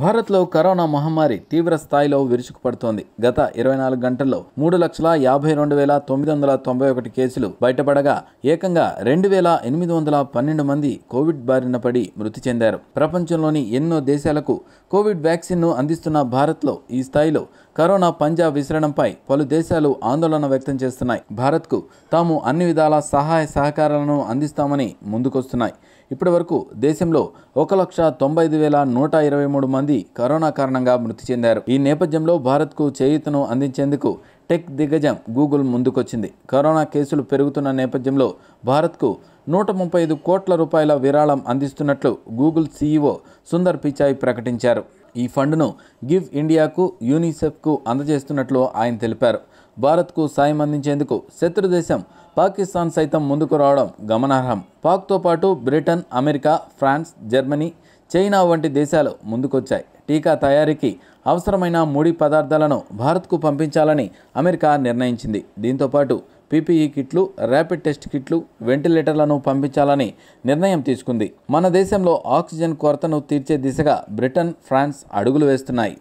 భారత్లో కరోనా మహమ్మారి తీవ్ర స్థాయిలో విరుచుకుపడుతోంది గత ఇరవై నాలుగు గంటల్లో మూడు లక్షల యాభై రెండు వేల తొమ్మిది వందల తొంభై ఒకటి కేసులు బయటపడగా ఏకంగా రెండు వేల ఎనిమిది వందల పన్నెండు మంది కోవిడ్ బారిన పడి మృతి చెందారు ప్రపంచంలోని ఎన్నో దేశాలకు కోవిడ్ వ్యాక్సిన్ను అందిస్తున్న భారత్లో ఈ స్థాయిలో కరోనా పంజా విసరణంపై పలు దేశాలు ఆందోళన వ్యక్తం చేస్తున్నాయి భారత్కు తాము అన్ని విధాల సహాయ సహకారాలను అందిస్తామని ముందుకొస్తున్నాయి ఇప్పటి వరకు దేశంలో ఒక లక్ష తొంభై ఐదు వేల నూట ఇరవై మూడు మంది కరోనా కారణంగా మృతి చెందారు ఈ నేపథ్యంలో భారత్కు చేయూతను అందించేందుకు టెక్ దిగ్గజం గూగుల్ ముందుకొచ్చింది కరోనా కేసులు పెరుగుతున్న నేపథ్యంలో భారత్కు నూట ముప్పై ఐదు కోట్ల రూపాయల విరాళం అందిస్తున్నట్లు గూగుల్ సీఈఓ సుందర్ పిచాయ్ ప్రకటించారు ఈ ఫండ్ను గివ్ ఇండియాకు యూనిసెఫ్కు అందజేస్తున్నట్లు ఆయన తెలిపారు భారత్కు సాయం అందించేందుకు శత్రు దేశం పాకిస్తాన్ సైతం ముందుకు రావడం గమనార్హం పాక్తో పాటు Britain America France Germany China వంటి దేశాలు ముందుకొచ్చాయి టీకా తయారీకి అవసరమైన ముడి పదార్థాలను భారత్కు పంపించాలని అమెరికా నిర్ణయించింది దీంతోపాటు పీపీఈ కిట్లు ర్యాపిడ్ టెస్ట్ కిట్లు వెంటిలేటర్లను పంపించాలని నిర్ణయం తీసుకుంది మన దేశంలో ఆక్సిజన్ కొరతను తీర్చే దిశగా బ్రిటన్ ఫ్రాన్స్ అడుగులు వేస్తున్నాయి